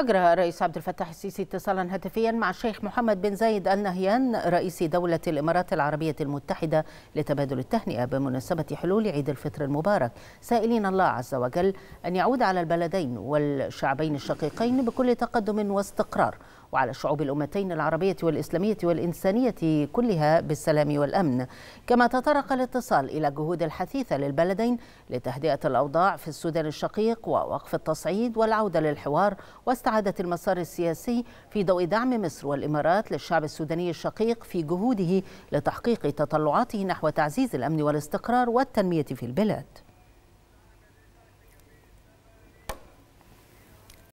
أجرى الرئيس عبد الفتاح السيسي اتصالا هاتفيا مع الشيخ محمد بن زايد آل نهيان رئيس دولة الإمارات العربية المتحدة لتبادل التهنئة بمناسبة حلول عيد الفطر المبارك سائلين الله عز وجل أن يعود على البلدين والشعبين الشقيقين بكل تقدم واستقرار وعلى شعوب الأمتين العربية والإسلامية والإنسانية كلها بالسلام والأمن كما تطرق الاتصال إلى جهود الحثيثة للبلدين لتهدئة الأوضاع في السودان الشقيق ووقف التصعيد والعودة للحوار واستعادة المسار السياسي في ضوء دعم مصر والإمارات للشعب السوداني الشقيق في جهوده لتحقيق تطلعاته نحو تعزيز الأمن والاستقرار والتنمية في البلاد